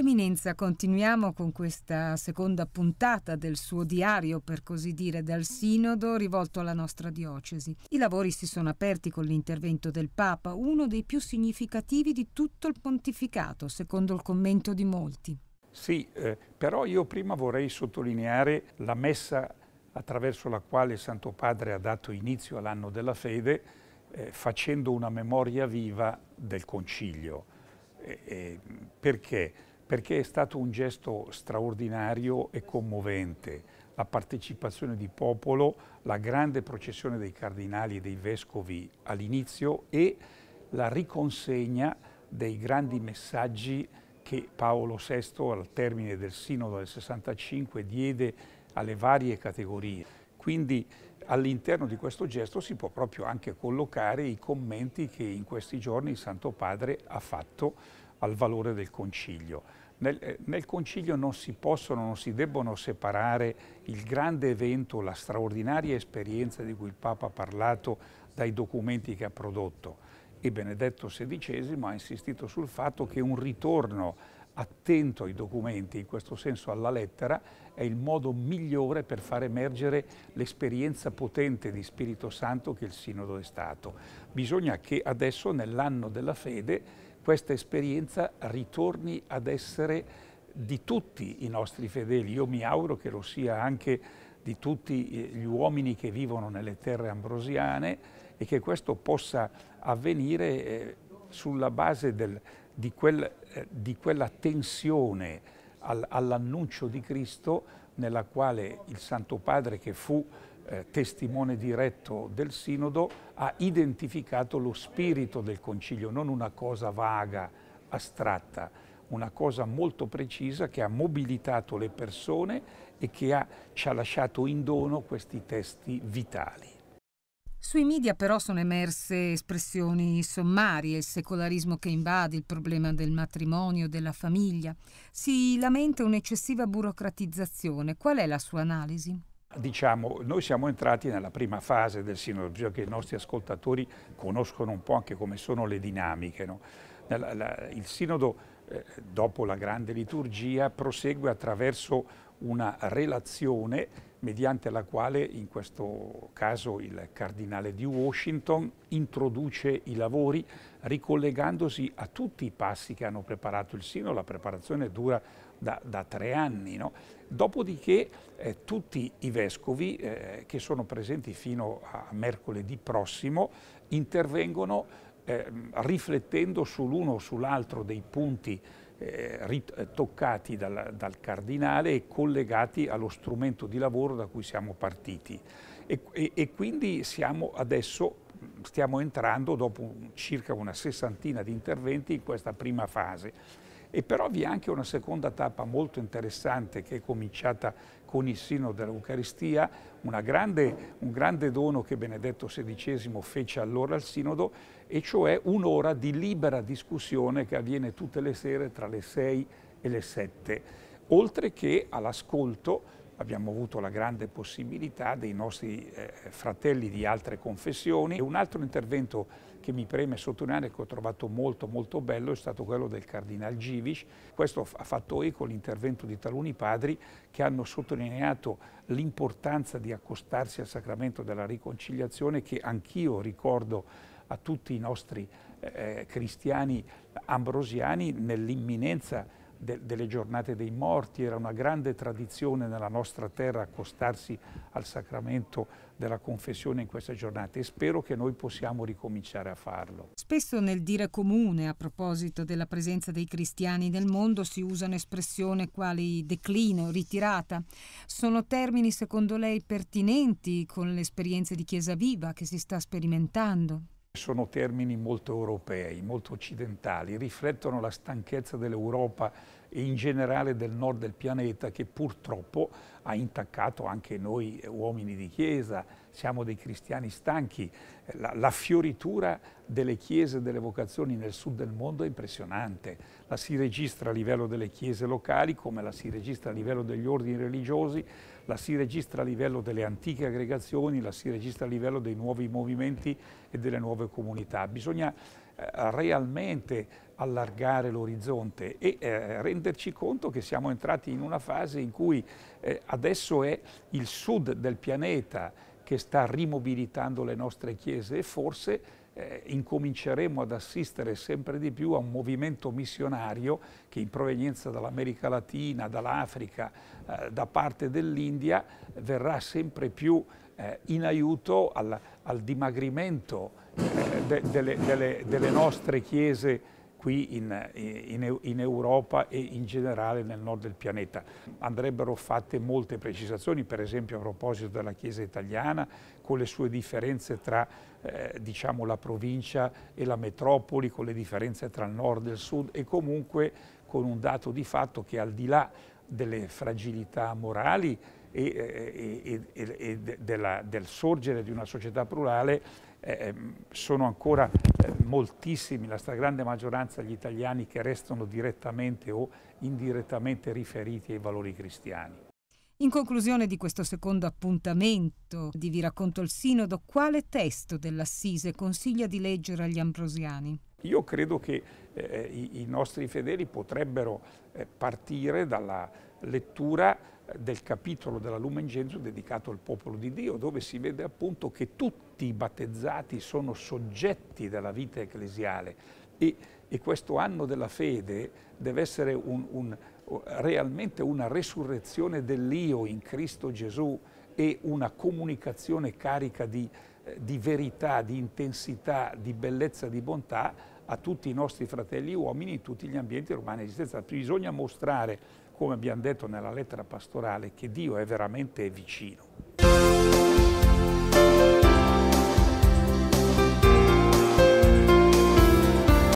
Eminenza, continuiamo con questa seconda puntata del suo diario, per così dire, dal sinodo rivolto alla nostra diocesi. I lavori si sono aperti con l'intervento del Papa, uno dei più significativi di tutto il pontificato, secondo il commento di molti. Sì, eh, però io prima vorrei sottolineare la messa attraverso la quale il Santo Padre ha dato inizio all'anno della fede, eh, facendo una memoria viva del concilio. Eh, perché? perché è stato un gesto straordinario e commovente. La partecipazione di popolo, la grande processione dei cardinali e dei vescovi all'inizio e la riconsegna dei grandi messaggi che Paolo VI al termine del Sinodo del 65 diede alle varie categorie. Quindi all'interno di questo gesto si può proprio anche collocare i commenti che in questi giorni il Santo Padre ha fatto al valore del Concilio. Nel, eh, nel, Concilio non si possono, non si debbono separare il grande evento, la straordinaria esperienza di cui il Papa ha parlato dai documenti che ha prodotto. E Benedetto XVI ha insistito sul fatto che un ritorno attento ai documenti, in questo senso alla lettera, è il modo migliore per far emergere l'esperienza potente di Spirito Santo che il Sinodo è stato. Bisogna che adesso, nell'anno della fede, questa esperienza ritorni ad essere di tutti i nostri fedeli. Io mi auguro che lo sia anche di tutti eh, gli uomini che vivono nelle terre ambrosiane e che questo possa avvenire eh, sulla base del, di, quel, eh, di, quella tensione all'annuncio di Cristo nella quale il Santo Padre che fu eh, testimone diretto del Sinodo, ha identificato lo spirito del Concilio, non una cosa vaga, astratta, una cosa molto precisa che ha mobilitato le persone e che ha, ci ha lasciato in dono questi testi vitali. Sui media però sono emerse espressioni sommarie, il secolarismo che invade, il problema del matrimonio, della famiglia. Si lamenta un'eccessiva burocratizzazione. Qual è la sua analisi? Diciamo, noi siamo entrati nella prima fase del sinodo, bisogna cioè che i nostri ascoltatori conoscono un po' anche come sono le dinamiche. No? il sinodo, eh, dopo la grande liturgia, prosegue attraverso una relazione mediante la quale in questo caso il cardinale di Washington introduce i lavori ricollegandosi a tutti i passi che hanno preparato il Sino, la preparazione dura da, da tre anni. No? Dopodiché eh, tutti i vescovi eh, che sono presenti fino a mercoledì prossimo intervengono eh, riflettendo sull'uno o sull'altro dei punti eh, eh, toccati dal, dal, cardinale e collegati allo strumento di lavoro da cui siamo partiti. E, e, e quindi siamo adesso, stiamo entrando dopo circa una sessantina di interventi in questa prima fase e però vi è anche una seconda tappa molto interessante che è cominciata con il sino dell'Eucaristia, un grande dono che Benedetto XVI fece allora al sinodo, e cioè un'ora di libera discussione che avviene tutte le sere tra le 6 e le 7, oltre che all'ascolto abbiamo avuto la grande possibilità dei nostri eh, fratelli di altre confessioni. E un altro intervento che mi preme sottolineare che ho trovato molto molto bello è stato quello del Cardinal Givic. Questo ha fatto eco all'intervento di taluni padri che hanno sottolineato l'importanza di accostarsi al sacramento della riconciliazione che anch'io ricordo a tutti i nostri eh, eh cristiani ambrosiani nell'imminenza de, delle giornate dei morti, era una grande tradizione nella nostra terra accostarsi al sacramento della confessione in queste giornate e spero che noi possiamo ricominciare a farlo. Spesso nel dire comune a proposito della presenza dei cristiani nel mondo si usano espressioni quali declino, ritirata. Sono termini secondo lei pertinenti con l'esperienza di Chiesa Viva che si sta sperimentando? Sono termini molto europei, molto occidentali, riflettono la stanchezza dell'Europa e in generale del nord del pianeta che purtroppo ha intaccato anche noi eh, uomini di chiesa, siamo dei cristiani stanchi, la, la, fioritura delle chiese e delle vocazioni nel sud del mondo è impressionante, la si registra a livello delle chiese locali come la si registra a livello degli ordini religiosi, la si registra a livello delle antiche aggregazioni, la si registra a livello dei nuovi movimenti e delle nuove comunità. Bisogna eh, realmente allargare l'orizzonte e eh, renderci conto che siamo entrati in una fase in cui eh, adesso è il sud del pianeta che sta rimobilitando le nostre chiese e forse eh, incominceremo ad assistere sempre di più a un movimento missionario che in provenienza dall'America Latina, dall'Africa, eh, da parte dell'India verrà sempre più eh, in aiuto al, al dimagrimento eh, de, delle, delle, delle nostre chiese qui in, eh, in, in, Europa e in generale nel nord del pianeta. Andrebbero fatte molte precisazioni, per esempio a proposito della Chiesa italiana, con le sue differenze tra eh, diciamo, la provincia e la metropoli, con le differenze tra il nord e il sud e comunque con un dato di fatto che al di là delle fragilità morali e, eh, e, e, e della, del sorgere di una società plurale eh, ehm, sono ancora moltissimi, la stragrande maggioranza degli italiani che restano direttamente o indirettamente riferiti ai valori cristiani. In conclusione di questo secondo appuntamento di Vi racconto il Sinodo, quale testo dell'Assise consiglia di leggere agli ambrosiani? Io credo che eh, i, i, nostri fedeli potrebbero eh, partire dalla lettura eh, del capitolo della Lumen Gentium dedicato al popolo di Dio, dove si vede appunto che tutti i battezzati sono soggetti della vita ecclesiale e, e questo anno della fede deve essere un, un realmente una resurrezione dell'io in Cristo Gesù e una comunicazione carica di, eh, di verità, di intensità, di bellezza, di bontà a tutti i nostri fratelli uomini in tutti gli ambienti urbani esistenza. Bisogna mostrare, come abbiamo detto nella lettera pastorale, che Dio è veramente vicino.